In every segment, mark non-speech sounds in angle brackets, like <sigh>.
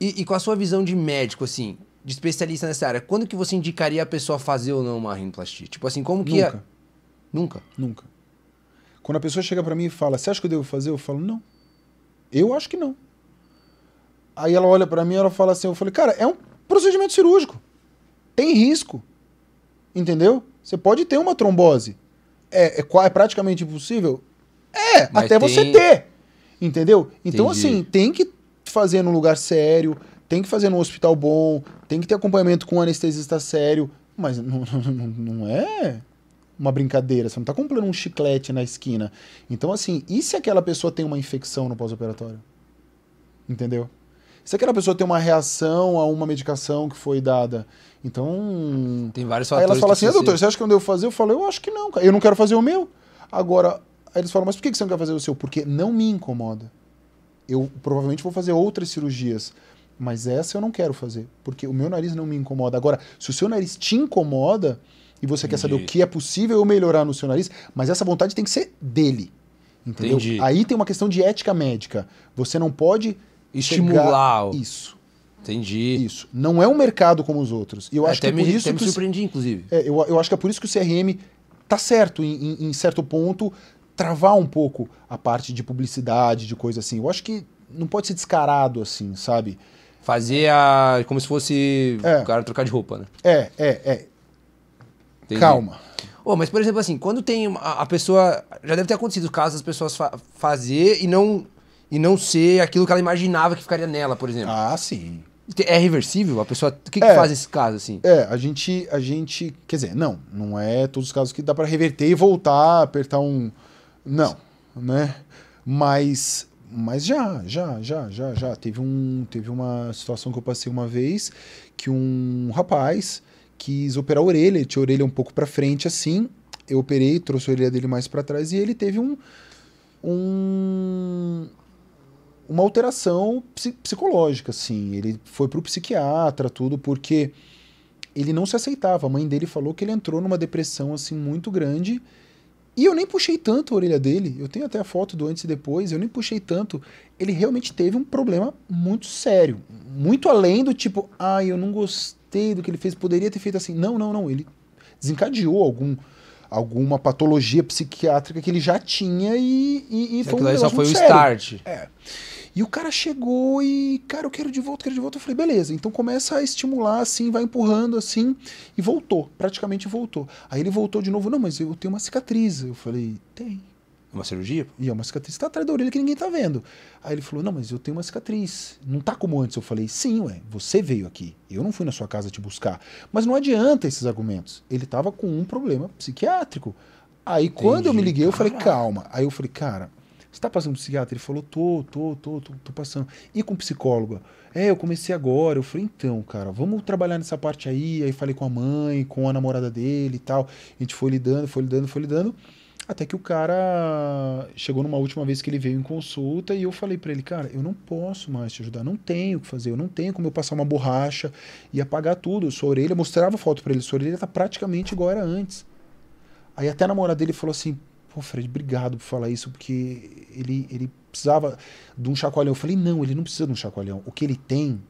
E, e, com a sua visão de médico, assim, de especialista nessa área, quando que você indicaria a pessoa fazer ou não uma rinoplastia? Tipo assim, como que... Nunca. Nunca? Nunca. Quando a pessoa chega para mim e fala, você acha que eu devo fazer? Eu falo, não. Eu acho que não. Aí ela olha para mim e ela fala assim, eu falei, cara, é um procedimento cirúrgico. Tem risco. Entendeu? Você pode ter uma trombose. É, é, é praticamente impossível? É, Mas até tem... você ter. Entendeu? Então, Entendi. assim, tem que fazer num lugar sério, tem que fazer num hospital bom, tem que ter acompanhamento com um anestesista sério, mas não, <laughs> não, não é uma brincadeira, você não está comprando um chiclete na esquina. Então, assim, e se aquela pessoa tem uma infecção no pós-operatório? Entendeu? Se aquela pessoa tem uma reação a uma medicação que foi dada, então. Tem vários fatores. Aí ela fala assim: ah, doutor, você acha que eu devo fazer? Eu falo: eu acho que não, cara. Eu não quero fazer o meu. Agora, aí eles falam: mas por que você não quer fazer o seu? Porque não me incomoda eu provavelmente vou fazer outras cirurgias, mas essa eu não quero fazer, porque o meu nariz não me incomoda. Agora, se o seu nariz te incomoda e você Entendi. quer saber o que é possível melhorar no seu nariz, mas essa vontade tem que ser dele. Entendeu? Entendi. Aí tem uma questão de ética médica. Você não pode estimular isso. Entendi. Isso. Não é um mercado como os outros. eu é, acho que é por me, isso até que me surpreendi, inclusive. É, eu, eu acho que é por isso que o CRM tá certo em, em, em certo ponto travar um pouco a parte de publicidade, de coisa assim. Eu acho que não pode ser descarado assim, sabe? Fazer a. como se fosse é. o cara trocar de roupa, né? É, é, é. Entendi. Calma. Oh, mas, por exemplo, assim, quando tem. Uma, a, pessoa. Já deve ter acontecido o caso das pessoas fa fazer e não, e não ser aquilo que ela imaginava que ficaria nela, por exemplo. Ah, sim. É reversível? A pessoa. O que, é, que faz esse caso, assim? É, a gente. A gente. Quer dizer, não, não é todos os casos que dá para reverter e voltar, apertar um não, né? Mas, mas já, já, já, já, já. Teve, um, teve uma situação que eu passei uma vez que um rapaz quis operar a orelha, tinha a orelha um pouco para frente assim. Eu operei, trouxe a orelha dele mais para trás e ele teve um. um uma alteração psicológica, assim. Ele foi pro psiquiatra, tudo, porque ele não se aceitava. A mãe dele falou que ele entrou numa depressão assim muito grande e eu nem puxei tanto a orelha dele, eu tenho até a foto do antes e depois, eu nem puxei tanto. Ele realmente teve um problema muito sério. Muito além do tipo, ai, ah, eu não gostei do que ele fez, poderia ter feito assim. Não, não, não. Ele desencadeou algum alguma patologia psiquiátrica que ele já tinha e, e, e é foi um negócio só foi o sério. start. É. E o cara chegou e, cara, eu quero de volta, quero de volta. Eu falei, beleza. Então começa a estimular assim, vai empurrando assim, e voltou, praticamente voltou. Aí ele voltou de novo, não, mas eu tenho uma cicatriz. Eu falei, tem. Uma cirurgia? E é uma cicatriz que tá atrás da orelha que ninguém tá vendo. Aí ele falou: Não, mas eu tenho uma cicatriz. Não tá como antes. Eu falei: Sim, ué, você veio aqui. Eu não fui na sua casa te buscar. Mas não adianta esses argumentos. Ele tava com um problema psiquiátrico. Aí Entendi. quando eu me liguei, eu falei: Calma. Aí eu falei: Cara, você tá passando psiquiatra? Ele falou: Tô, tô, tô, tô, tô passando. E com psicóloga? É, eu comecei agora. Eu falei: Então, cara, vamos trabalhar nessa parte aí. Aí falei com a mãe, com a namorada dele e tal. A gente foi lidando, foi lidando, foi lidando. Foi lidando. Até que o cara chegou numa última vez que ele veio em consulta e eu falei para ele, cara, eu não posso mais te ajudar, não tenho o que fazer, eu não tenho como eu passar uma borracha e apagar tudo. Sua orelha, mostrava foto para ele, sua orelha tá praticamente igual era antes. Aí até a namorada dele falou assim, pô, Fred, obrigado por falar isso, porque ele, ele precisava de um chacoalhão. Eu falei, não, ele não precisa de um chacoalhão. O que ele tem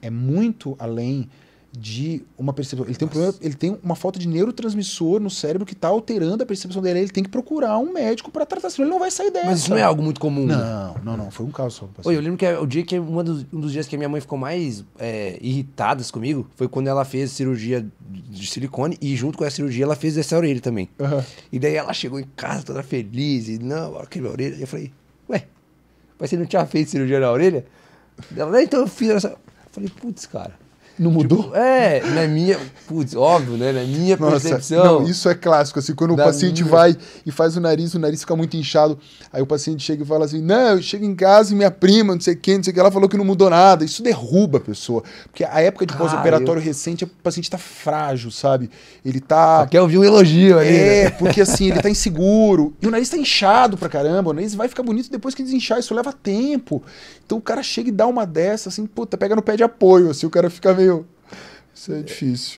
é muito além de uma percepção. Ele tem, um problema, ele tem uma falta de neurotransmissor no cérebro que está alterando a percepção dele. Ele tem que procurar um médico para tratar, senão ele não vai sair dessa. Mas isso não é algo muito comum. Né? Não, não, não. Foi um caso só. Oi, eu assim. lembro que é, o dia que é um dos, um dos dias que a minha mãe ficou mais é, irritada comigo foi quando ela fez cirurgia de silicone e junto com a cirurgia ela fez essa orelha também. Uhum. E daí ela chegou em casa toda feliz e não, aquela orelha. Eu falei, ué, mas você não tinha feito cirurgia na orelha? Ela, então eu fiz essa. Eu falei, putz, cara não tipo, mudou? Tipo, é, na minha. Putz, óbvio, né? Na minha Nossa, percepção. Não, isso é clássico. Assim, quando o paciente minha... vai e faz o nariz, o nariz fica muito inchado. Aí o paciente chega e fala assim: Não, eu chego em casa e minha prima, não sei quem, não sei o que, ela falou que não mudou nada. Isso derruba a pessoa. Porque a época de pós-operatório eu... recente, o paciente tá frágil, sabe? Ele tá. Só quer ouvir é um elogio aí. É, né? porque assim, ele tá <laughs> inseguro. E o nariz tá inchado pra caramba. O nariz vai ficar bonito depois que desinchar. Isso leva tempo. Então o cara chega e dá uma dessa, assim, puta, pega no pé de apoio, assim, o cara fica meio meu. Isso é difícil.